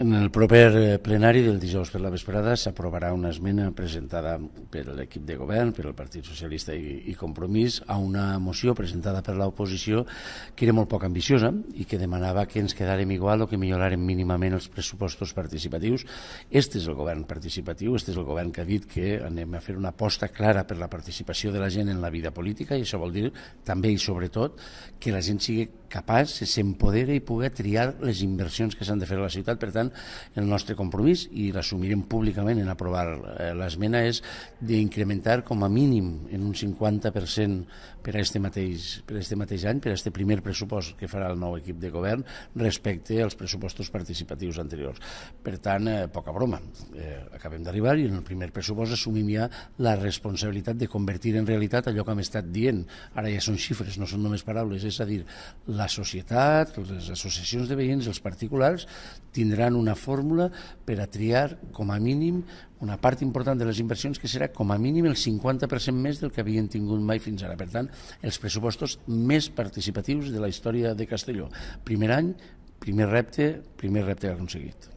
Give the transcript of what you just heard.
En el proper eh, plenari del dijous per la vesprada s'aprovarà una esmena presentada per l'equip de govern, per el Partit Socialista i, i Compromís, a una moció presentada per l'oposició que era molt poc ambiciosa i que demanava que ens quedàrem igual o que millorarem mínimament els pressupostos participatius. Este és el govern participatiu, este és el govern que ha dit que anem a fer una aposta clara per la participació de la gent en la vida política i això vol dir també i sobretot que la gent sigui capaç, s'empodera i pugui triar les inversions que s'han de fer a la ciutat. Per tant, tant, el nostre compromís, i l'assumirem públicament en aprovar eh, l'esmena, és d'incrementar com a mínim en un 50% per a, este mateix, per a este mateix any, per a este primer pressupost que farà el nou equip de govern respecte als pressupostos participatius anteriors. Per tant, eh, poca broma, eh, acabem d'arribar i en el primer pressupost assumim ja la responsabilitat de convertir en realitat allò que hem estat dient. Ara ja són xifres, no són només paraules, és a dir, la societat, les associacions de veïns, els particulars, tindran una fórmula per a triar com a mínim una part important de les inversions que serà com a mínim el 50% més del que havien tingut mai fins ara. Per tant, els pressupostos més participatius de la història de Castelló. Primer any, primer repte, primer repte aconseguit.